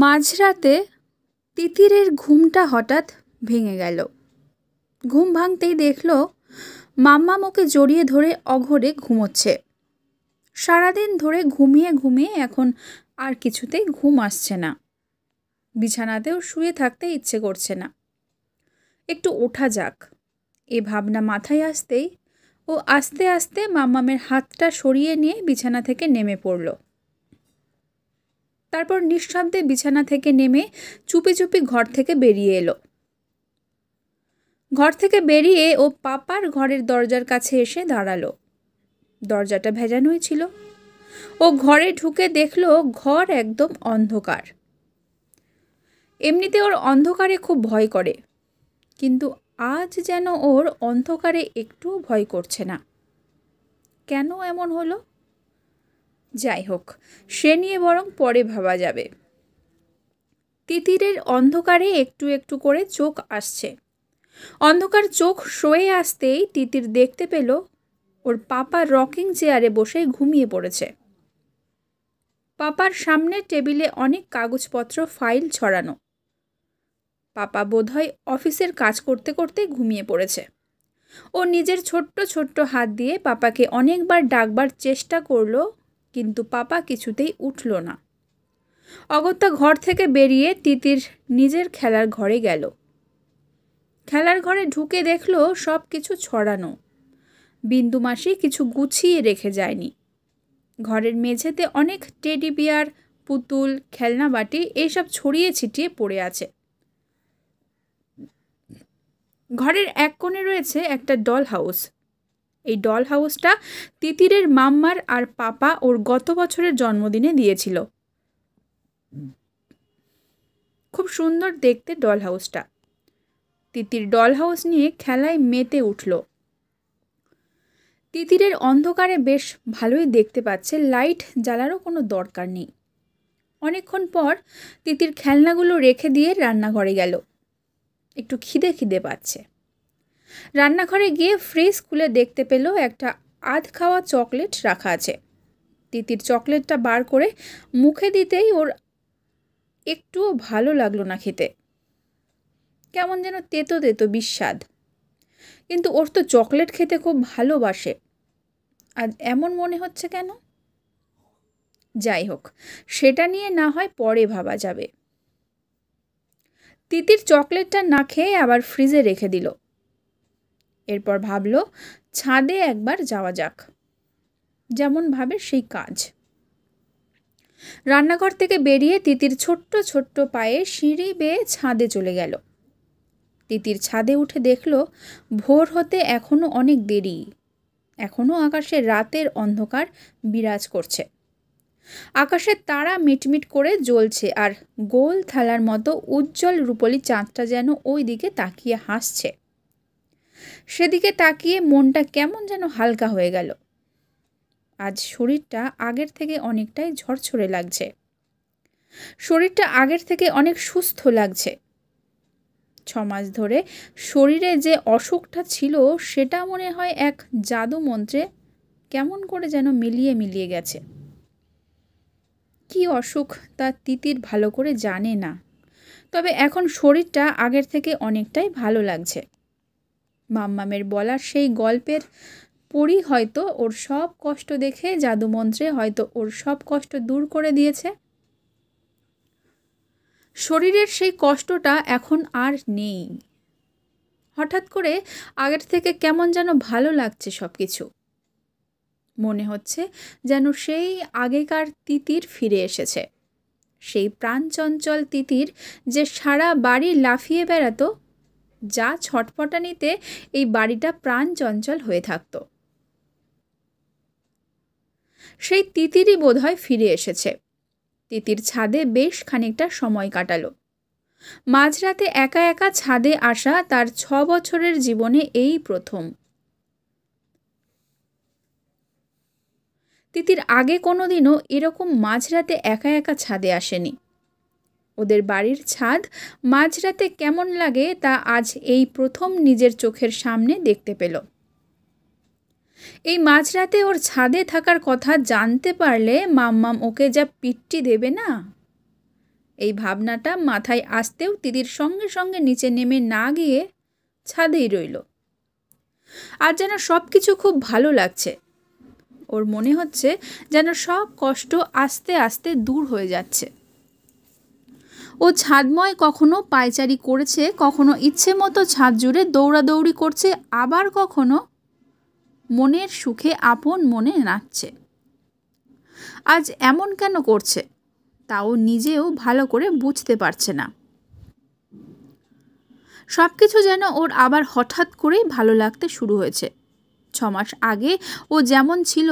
মাঝরাতে তিতিরের ঘুমটা হঠাৎ ভেঙে গেল ঘুম ভাঙতেই দেখল মাম্মামোকে ওকে জড়িয়ে ধরে অঘরে ঘুমোচ্ছে সারাদিন ধরে ঘুমিয়ে ঘুমিয়ে এখন আর কিছুতেই ঘুম আসছে না বিছানাতেও শুয়ে থাকতে ইচ্ছে করছে না একটু ওঠা যাক এ ভাবনা মাথায় আসতেই ও আস্তে আস্তে মাম্মামের হাতটা সরিয়ে নিয়ে বিছানা থেকে নেমে পড়ল তারপর নিঃশব্দে বিছানা থেকে নেমে চুপি চুপি ঘর থেকে বেরিয়ে এলো ঘর থেকে বেরিয়ে ও পাপার ঘরের দরজার কাছে এসে দাঁড়ালো দরজাটা ভেজানোই ছিল ও ঘরে ঢুকে দেখলো ঘর একদম অন্ধকার এমনিতে ওর অন্ধকারে খুব ভয় করে কিন্তু আজ যেন ওর অন্ধকারে একটুও ভয় করছে না কেন এমন হলো যাই হোক সে নিয়ে বরং পরে ভাবা যাবে তিতিরের অন্ধকারে একটু একটু করে চোখ আসছে অন্ধকার চোখ শোয়ে আসতেই তিতির দেখতে পেল ওর পাপা রকিং চেয়ারে বসে ঘুমিয়ে পড়েছে পাপার সামনে টেবিলে অনেক কাগজপত্র ফাইল ছড়ানো পাপা বোধহয় অফিসের কাজ করতে করতে ঘুমিয়ে পড়েছে ও নিজের ছোট্ট ছোট্ট হাত দিয়ে পাপাকে অনেকবার ডাকবার চেষ্টা করলো কিন্তু পাপা কিছুতেই উঠল না অগত্যা ঘর থেকে বেরিয়ে তিতির নিজের খেলার ঘরে গেল খেলার ঘরে ঢুকে দেখল সব কিছু ছড়ানো বিন্দুমাসি কিছু গুছিয়ে রেখে যায়নি ঘরের মেঝেতে অনেক টেডি বিয়ার পুতুল খেলনা বাটি এইসব ছড়িয়ে ছিটিয়ে পড়ে আছে ঘরের এক কোণে রয়েছে একটা ডল হাউস এই ডল হাউসটা তিতিরের মাম্মার আর পাপা ওর গত বছরের জন্মদিনে দিয়েছিল খুব সুন্দর দেখতে ডল হাউসটা তিতির ডল হাউস নিয়ে খেলায় মেতে উঠল তিতিরের অন্ধকারে বেশ ভালোই দেখতে পাচ্ছে লাইট জ্বালারও কোনো দরকার নেই অনেকক্ষণ পর তিতির খেলনাগুলো রেখে দিয়ে রান্নাঘরে গেল একটু খিদে খিদে পাচ্ছে রান্নাঘরে গিয়ে ফ্রিজ খুলে দেখতে পেল একটা আধ খাওয়া চকলেট রাখা আছে তিতির চকলেটটা বার করে মুখে দিতেই ওর একটুও ভালো লাগলো না খেতে কেমন যেন তেতো তেতো বিস্বাদ কিন্তু ওর তো চকলেট খেতে খুব ভালোবাসে আর এমন মনে হচ্ছে কেন যাই হোক সেটা নিয়ে না হয় পরে ভাবা যাবে তিতির চকলেটটা না খেয়ে আবার ফ্রিজে রেখে দিল এরপর ভাবল ছাদে একবার যাওয়া যাক যেমন ভাবে সেই কাজ রান্নাঘর থেকে বেরিয়ে তিতির ছোট্ট ছোট্ট পায়ে সিঁড়ি বেয়ে ছাদে চলে গেল তিতির ছাদে উঠে দেখল ভোর হতে এখনও অনেক দেরি এখনও আকাশে রাতের অন্ধকার বিরাজ করছে আকাশের তারা মিটমিট করে জ্বলছে আর গোল থালার মতো উজ্জ্বল রূপলি চাঁদটা যেন ওই দিকে তাকিয়ে হাসছে সেদিকে তাকিয়ে মনটা কেমন যেন হালকা হয়ে গেল আজ শরীরটা আগের থেকে অনেকটাই ঝরঝরে লাগছে শরীরটা আগের থেকে অনেক সুস্থ লাগছে ছমাস ধরে শরীরে যে অসুখটা ছিল সেটা মনে হয় এক জাদু মন্ত্রে কেমন করে যেন মিলিয়ে মিলিয়ে গেছে কি অসুখ তা তিতির ভালো করে জানে না তবে এখন শরীরটা আগের থেকে অনেকটাই ভালো লাগছে মাম্মামের বলার সেই গল্পের পরই হয়তো ওর সব কষ্ট দেখে জাদুমন্ত্রে হয়তো ওর সব কষ্ট দূর করে দিয়েছে শরীরের সেই কষ্টটা এখন আর নেই হঠাৎ করে আগের থেকে কেমন যেন ভালো লাগছে সব কিছু মনে হচ্ছে যেন সেই আগেকার তিতির ফিরে এসেছে সেই প্রাণচঞ্চল তিতির যে সারা বাড়ি লাফিয়ে বেড়াতো যা ছটপটানিতে এই বাড়িটা প্রাণ চঞ্চল হয়ে থাকত সেই তিতিরই বোধহয় ফিরে এসেছে তিতির ছাদে বেশ খানিকটা সময় কাটালো মাঝরাতে একা একা ছাদে আসা তার ছ বছরের জীবনে এই প্রথম তিতির আগে কোনোদিনও এরকম মাঝরাতে একা একা ছাদে আসেনি ওদের বাড়ির ছাদ মাঝরাতে কেমন লাগে তা আজ এই প্রথম নিজের চোখের সামনে দেখতে পেল এই মাঝরাতে ওর ছাদে থাকার কথা জানতে পারলে মাম্মাম ওকে যা পিটটি দেবে না এই ভাবনাটা মাথায় আসতেও দিদির সঙ্গে সঙ্গে নিচে নেমে না গিয়ে ছাদেই রইল আর যেন সব কিছু খুব ভালো লাগছে ওর মনে হচ্ছে যেন সব কষ্ট আস্তে আস্তে দূর হয়ে যাচ্ছে ও ছাদময় কখনো পায়চারি করেছে কখনো ইচ্ছে মতো ছাদ জুড়ে দৌড়াদৌড়ি করছে আবার কখনো মনের সুখে আপন মনে নাচছে আজ এমন কেন করছে তাও নিজেও ভালো করে বুঝতে পারছে না সব কিছু যেন ওর আবার হঠাৎ করেই ভালো লাগতে শুরু হয়েছে ছমাস আগে ও যেমন ছিল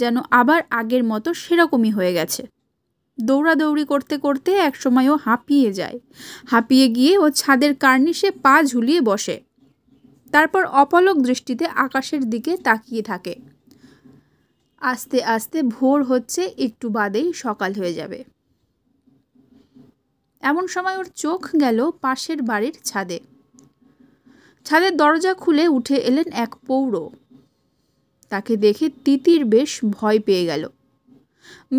যেন আবার আগের মতো সেরকমই হয়ে গেছে দৌড়াদৌড়ি করতে করতে একসময় ও হাঁপিয়ে যায় হাঁপিয়ে গিয়ে ও ছাদের কার্নিশে পা ঝুলিয়ে বসে তারপর অপলক দৃষ্টিতে আকাশের দিকে তাকিয়ে থাকে আস্তে আস্তে ভোর হচ্ছে একটু বাদেই সকাল হয়ে যাবে এমন সময় ওর চোখ গেল পাশের বাড়ির ছাদে ছাদের দরজা খুলে উঠে এলেন এক পৌর তাকে দেখে তিতির বেশ ভয় পেয়ে গেল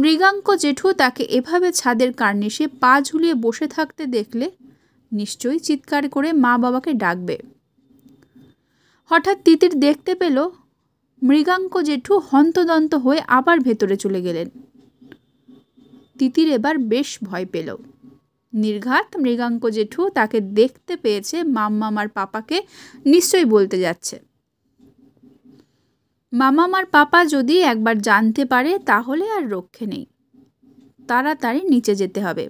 মৃগাঙ্ক জেঠু তাকে এভাবে ছাদের কার্নিশে পা ঝুলিয়ে বসে থাকতে দেখলে নিশ্চয়ই চিৎকার করে মা বাবাকে ডাকবে হঠাৎ তিতির দেখতে পেল মৃগাঙ্ক জেঠু হন্তদন্ত হয়ে আবার ভেতরে চলে গেলেন তিতির এবার বেশ ভয় পেল নির্ঘাত মৃগাঙ্ক জেঠু তাকে দেখতে পেয়েছে মাম্মামার পাপাকে নিশ্চয়ই বলতে যাচ্ছে মামা আমার পাপা যদি একবার জানতে পারে তাহলে আর রক্ষে নেই তাড়াতাড়ি নিচে যেতে হবে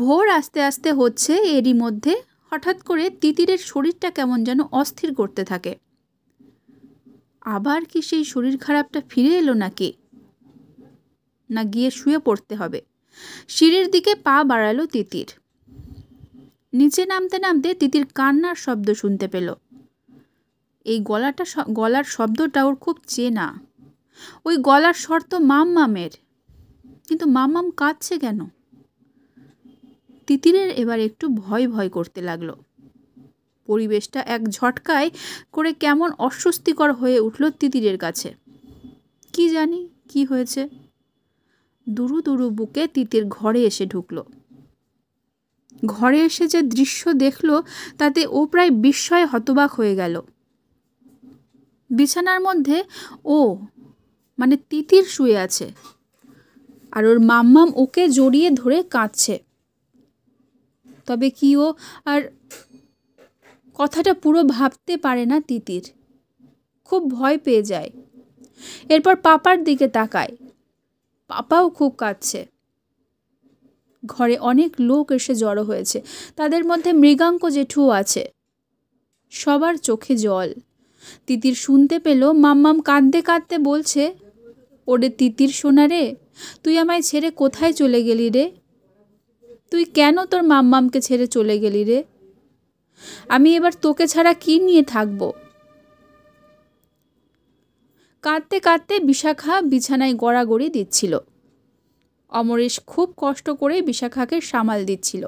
ভোর আস্তে আস্তে হচ্ছে এরই মধ্যে হঠাৎ করে তিতিরের শরীরটা কেমন যেন অস্থির করতে থাকে আবার কি সেই শরীর খারাপটা ফিরে এলো নাকি না গিয়ে শুয়ে পড়তে হবে সিঁড়ির দিকে পা বাড়ালো তিতির নিচে নামতে নামতে তিতির কান্নার শব্দ শুনতে পেল এই গলাটা গলার শব্দটা ওর খুব চেনা ওই গলার স্বর তো মামের কিন্তু মামমাম কাঁদছে কেন তিতিরের এবার একটু ভয় ভয় করতে লাগলো পরিবেশটা এক ঝটকায় করে কেমন অস্বস্তিকর হয়ে উঠল তিতিরের কাছে কি জানি কি হয়েছে দুরু দুরু বুকে তিতির ঘরে এসে ঢুকলো ঘরে এসে যে দৃশ্য দেখল তাতে ও প্রায় বিস্ময় হতবাক হয়ে গেল বিছানার মধ্যে ও মানে তিতির শুয়ে আছে আর ওর মাম্মাম ওকে জড়িয়ে ধরে কাঁদছে তবে কি ও আর কথাটা পুরো ভাবতে পারে না তিতির খুব ভয় পেয়ে যায় এরপর পাপার দিকে তাকায় পাপাও খুব কাঁদছে ঘরে অনেক লোক এসে জড়ো হয়েছে তাদের মধ্যে মৃগাঙ্ক জেঠুও আছে সবার চোখে জল তিতির শুনতে পেল মাম্মাম কাঁদতে কাঁদতে বলছে ওরে তিতির সোনা রে তুই আমায় ছেড়ে কোথায় চলে গেলি রে তুই কেন তোর মাম্মামকে ছেড়ে চলে গেলি রে আমি এবার তোকে ছাড়া কি নিয়ে থাকব কাঁদতে কাঁদতে বিশাখা বিছানায় গড়াগড়ি দিচ্ছিল অমরেশ খুব কষ্ট করে বিশাখাকে সামাল দিচ্ছিল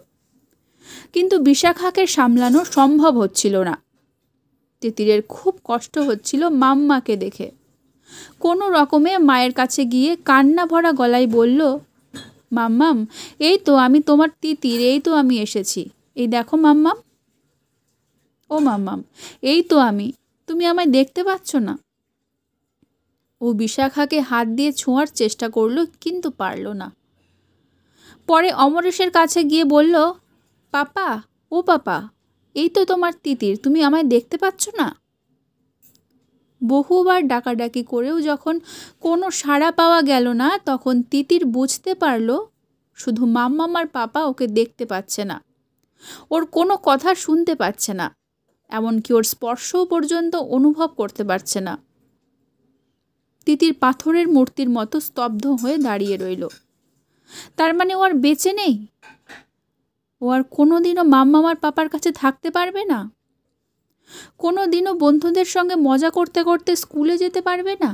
কিন্তু বিশাখাকে সামলানো সম্ভব হচ্ছিল না তিতিরের খুব কষ্ট হচ্ছিল মাম্মাকে দেখে কোনো রকমে মায়ের কাছে গিয়ে কান্না ভরা গলায় বলল মাম্মাম এই তো আমি তোমার তিতির এই তো আমি এসেছি এই দেখো মাম্মাম ও মাম্মাম এই তো আমি তুমি আমায় দেখতে পাচ্ছ না ও বিশাখাকে হাত দিয়ে ছোঁয়ার চেষ্টা করল কিন্তু পারল না পরে অমরেশের কাছে গিয়ে বলল পাপা ও পাপা এই তো তোমার তিতির তুমি আমায় দেখতে পাচ্ছ না বহুবার ডাকাডাকি করেও যখন কোনো সাড়া পাওয়া গেল না তখন তিতির বুঝতে পারল শুধু মাম্মামার পাপা ওকে দেখতে পাচ্ছে না ওর কোনো কথা শুনতে পাচ্ছে না এমনকি ওর স্পর্শও পর্যন্ত অনুভব করতে পারছে না তিতির পাথরের মূর্তির মতো স্তব্ধ হয়ে দাঁড়িয়ে রইল তার মানে ও আর বেঁচে নেই ও আর কোনো দিনও মাম্মামার পাপার কাছে থাকতে পারবে না কোনো দিনও বন্ধুদের সঙ্গে মজা করতে করতে স্কুলে যেতে পারবে না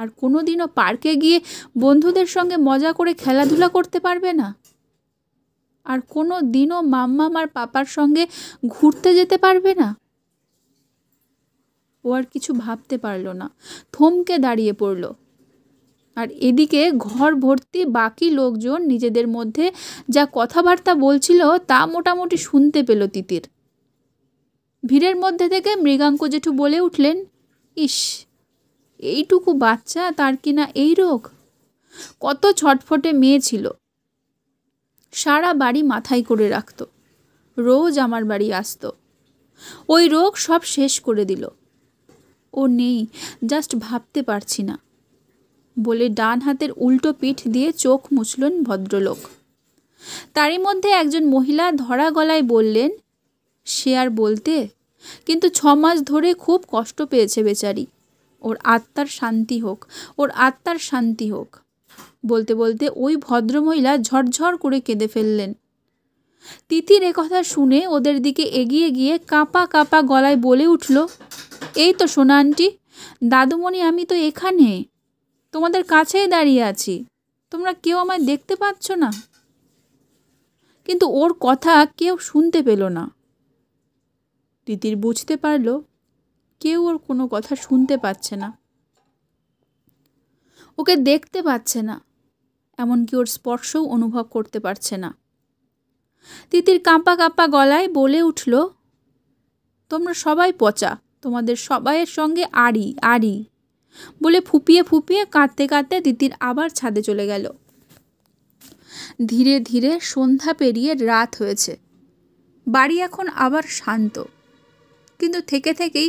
আর কোনো দিনও পার্কে গিয়ে বন্ধুদের সঙ্গে মজা করে খেলাধুলা করতে পারবে না আর কোনো দিনও মাম্মামার পাপার সঙ্গে ঘুরতে যেতে পারবে না ও আর কিছু ভাবতে পারল না থমকে দাঁড়িয়ে পড়লো আর এদিকে ঘর ভর্তি বাকি লোকজন নিজেদের মধ্যে যা কথাবার্তা বলছিল তা মোটামুটি শুনতে পেল তিতির ভিড়ের মধ্যে থেকে মৃগাঙ্ক জেঠু বলে উঠলেন ইস এইটুকু বাচ্চা তার কিনা এই রোগ কত ছটফটে মেয়ে ছিল সারা বাড়ি মাথায় করে রাখত রোজ আমার বাড়ি আসতো ওই রোগ সব শেষ করে দিল ও নেই জাস্ট ভাবতে পারছি না বলে ডান হাতের উল্টো পিঠ দিয়ে চোখ মুছলেন ভদ্রলোক তারই মধ্যে একজন মহিলা ধরা গলায় বললেন সে আর বলতে কিন্তু ছ মাস ধরে খুব কষ্ট পেয়েছে বেচারি ওর আত্মার শান্তি হোক ওর আত্মার শান্তি হোক বলতে বলতে ওই ভদ্রমহিলা ঝরঝর করে কেঁদে ফেললেন তিথির কথা শুনে ওদের দিকে এগিয়ে গিয়ে কাঁপা কাঁপা গলায় বলে উঠল এই তো সোনা আন্টি দাদুমণি আমি তো এখানে তোমাদের কাছেই দাঁড়িয়ে আছি তোমরা কেউ আমায় দেখতে পাচ্ছ না কিন্তু ওর কথা কেউ শুনতে পেল না তিতির বুঝতে পারল কেউ ওর কোনো কথা শুনতে পাচ্ছে না ওকে দেখতে পাচ্ছে না এমনকি ওর স্পর্শও অনুভব করতে পারছে না তিতির কাঁপা কাঁপা গলায় বলে উঠল তোমরা সবাই পচা তোমাদের সবাইয়ের সঙ্গে আড়ি আড়ি বলে ফুপিয়ে ফুপিয়ে কাঁদতে কাঁদতে দিদির আবার ছাদে চলে গেল ধীরে ধীরে সন্ধ্যা পেরিয়ে রাত হয়েছে বাড়ি এখন আবার শান্ত কিন্তু থেকে থেকেই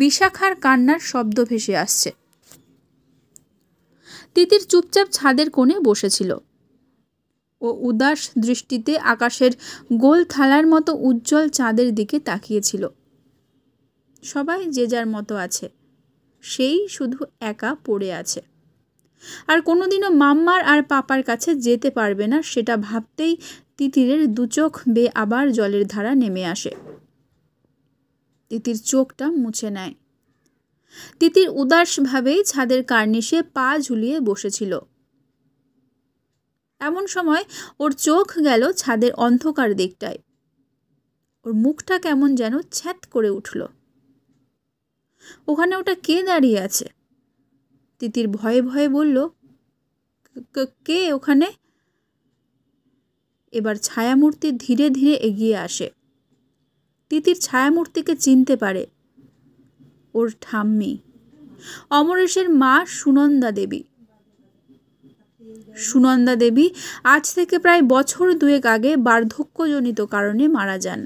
বিশাখার কান্নার শব্দ ভেসে আসছে তিতির চুপচাপ ছাদের কোণে বসেছিল ও উদাস দৃষ্টিতে আকাশের গোল থালার মতো উজ্জ্বল চাঁদের দিকে তাকিয়েছিল সবাই যে যার মতো আছে সেই শুধু একা পড়ে আছে আর কোনোদিনও মাম্মার আর পাপার কাছে যেতে পারবে না সেটা ভাবতেই তিতিরের দুচোখ বেয়ে আবার জলের ধারা নেমে আসে তিতির চোখটা মুছে নেয় তিতির উদাসভাবেই ছাদের কার্নিশে পা ঝুলিয়ে বসেছিল এমন সময় ওর চোখ গেল ছাদের অন্ধকার দিকটায় ওর মুখটা কেমন যেন ছ্যাত করে উঠল ওখানে ওটা কে দাঁড়িয়ে আছে তিতির ভয়ে ভয়ে বলল কে ওখানে এবার ছায়ামূর্তি ধীরে ধীরে এগিয়ে আসে তিতির ছায়ামূর্তিকে চিনতে পারে ওর ঠাম্মি অমরেশের মা সুনন্দা দেবী সুনন্দা দেবী আজ থেকে প্রায় বছর দুয়েক আগে বার্ধক্যজনিত কারণে মারা যান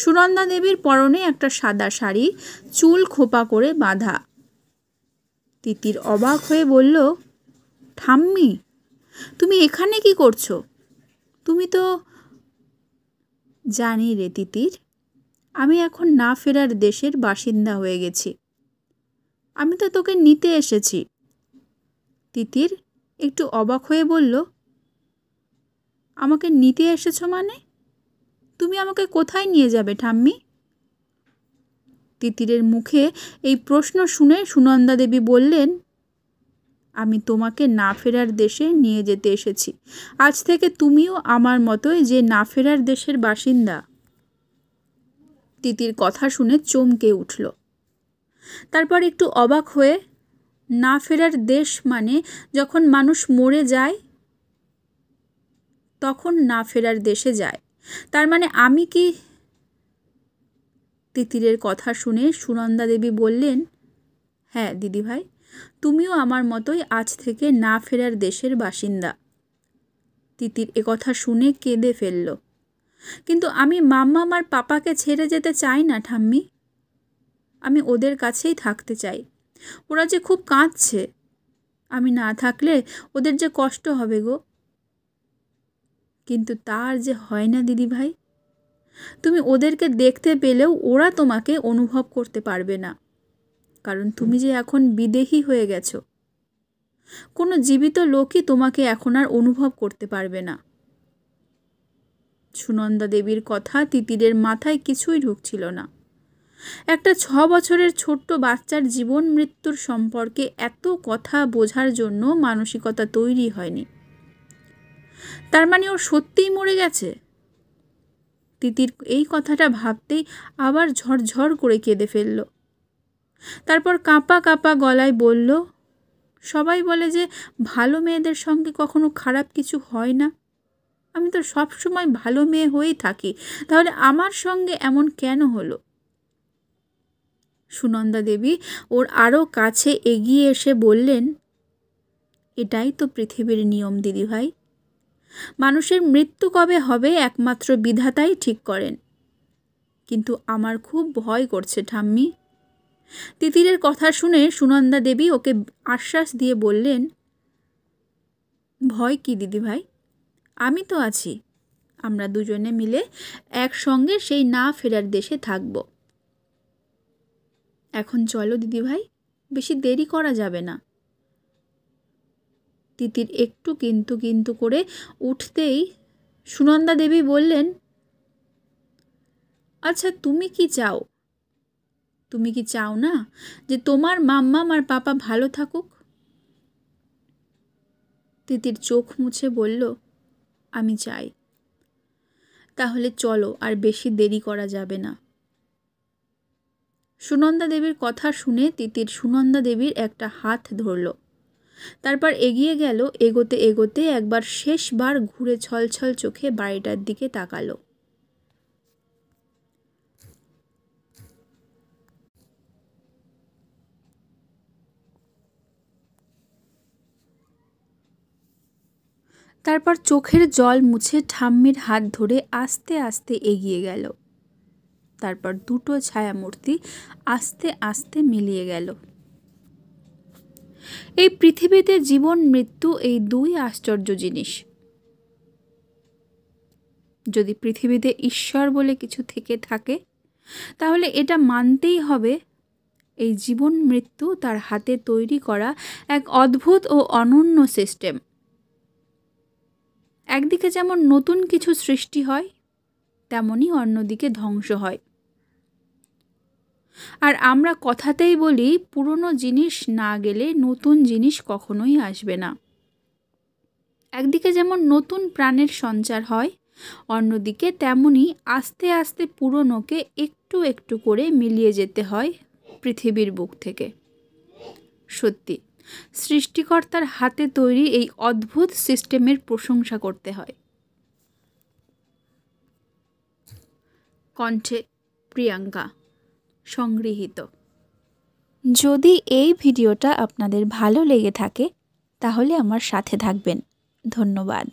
সুরন্দা দেবীর পরনে একটা সাদা শাড়ি চুল খোপা করে বাঁধা তিতির অবাক হয়ে বলল ঠাম্মি তুমি এখানে কি করছো তুমি তো জানি রে তিতির আমি এখন না ফেরার দেশের বাসিন্দা হয়ে গেছি আমি তো তোকে নিতে এসেছি তিতির একটু অবাক হয়ে বলল আমাকে নিতে এসেছ মানে তুমি আমাকে কোথায় নিয়ে যাবে ঠাম্মি তিতিরের মুখে এই প্রশ্ন শুনে সুনন্দা দেবী বললেন আমি তোমাকে না ফেরার দেশে নিয়ে যেতে এসেছি আজ থেকে তুমিও আমার মতোই যে না ফেরার দেশের বাসিন্দা তিতির কথা শুনে চমকে উঠল তারপর একটু অবাক হয়ে না ফেরার দেশ মানে যখন মানুষ মরে যায় তখন না ফেরার দেশে যায় তার মানে আমি কি তিতিরের কথা শুনে সুনন্দা দেবী বললেন হ্যাঁ দিদিভাই তুমিও আমার মতোই আজ থেকে না ফেরার দেশের বাসিন্দা তিতির কথা শুনে কেঁদে ফেলল কিন্তু আমি মাম্মা আমার পাপাকে ছেড়ে যেতে চাই না ঠাম্মি আমি ওদের কাছেই থাকতে চাই ওরা যে খুব কাঁদছে আমি না থাকলে ওদের যে কষ্ট হবে গো কিন্তু তার যে হয় না দিদি ভাই তুমি ওদেরকে দেখতে পেলেও ওরা তোমাকে অনুভব করতে পারবে না কারণ তুমি যে এখন বিদেহী হয়ে গেছ কোনো জীবিত লোকই তোমাকে এখন আর অনুভব করতে পারবে না সুনন্দা দেবীর কথা তিতিরের মাথায় কিছুই ঢুকছিল না একটা ছ বছরের ছোট্ট বাচ্চার জীবন মৃত্যুর সম্পর্কে এত কথা বোঝার জন্য মানসিকতা তৈরি হয়নি তার মানে ও সত্যিই মরে গেছে তিতির এই কথাটা ভাবতেই আবার ঝরঝর করে কেঁদে ফেলল তারপর কাঁপা কাঁপা গলায় বলল সবাই বলে যে ভালো মেয়েদের সঙ্গে কখনো খারাপ কিছু হয় না আমি তো সব সময় ভালো মেয়ে হয়েই থাকি তাহলে আমার সঙ্গে এমন কেন হলো সুনন্দা দেবী ওর আরও কাছে এগিয়ে এসে বললেন এটাই তো পৃথিবীর নিয়ম দিদিভাই মানুষের মৃত্যু কবে হবে একমাত্র বিধাতাই ঠিক করেন কিন্তু আমার খুব ভয় করছে ঠাম্মি তিতিরের কথা শুনে সুনন্দা দেবী ওকে আশ্বাস দিয়ে বললেন ভয় কি দিদিভাই আমি তো আছি আমরা দুজনে মিলে একসঙ্গে সেই না ফেরার দেশে থাকব এখন চলো দিদিভাই বেশি দেরি করা যাবে না তিতির একটু কিন্তু কিন্তু করে উঠতেই সুনন্দা দেবী বললেন আচ্ছা তুমি কি চাও তুমি কি চাও না যে তোমার মাম্মা আমার পাপা ভালো থাকুক তিতির চোখ মুছে বলল আমি চাই তাহলে চলো আর বেশি দেরি করা যাবে না সুনন্দা দেবীর কথা শুনে তিতির সুনন্দা দেবীর একটা হাত ধরল তারপর এগিয়ে গেল এগোতে এগোতে একবার শেষবার ঘুরে ছলছল চোখে বাড়িটার দিকে তাকালো তারপর চোখের জল মুছে ঠাম্মির হাত ধরে আস্তে আস্তে এগিয়ে গেল তারপর দুটো ছায়ামূর্তি আস্তে আস্তে মিলিয়ে গেল এই পৃথিবীতে জীবন মৃত্যু এই দুই আশ্চর্য জিনিস যদি পৃথিবীতে ঈশ্বর বলে কিছু থেকে থাকে তাহলে এটা মানতেই হবে এই জীবন মৃত্যু তার হাতে তৈরি করা এক অদ্ভুত ও অনন্য সিস্টেম একদিকে যেমন নতুন কিছু সৃষ্টি হয় তেমনই অন্যদিকে ধ্বংস হয় আর আমরা কথাতেই বলি পুরনো জিনিস না গেলে নতুন জিনিস কখনোই আসবে না একদিকে যেমন নতুন প্রাণের সঞ্চার হয় অন্যদিকে তেমনি আস্তে আস্তে পুরনোকে একটু একটু করে মিলিয়ে যেতে হয় পৃথিবীর বুক থেকে সত্যি সৃষ্টিকর্তার হাতে তৈরি এই অদ্ভুত সিস্টেমের প্রশংসা করতে হয় কণ্ঠে প্রিয়াঙ্কা সংগৃহীত যদি এই ভিডিওটা আপনাদের ভালো লেগে থাকে তাহলে আমার সাথে থাকবেন ধন্যবাদ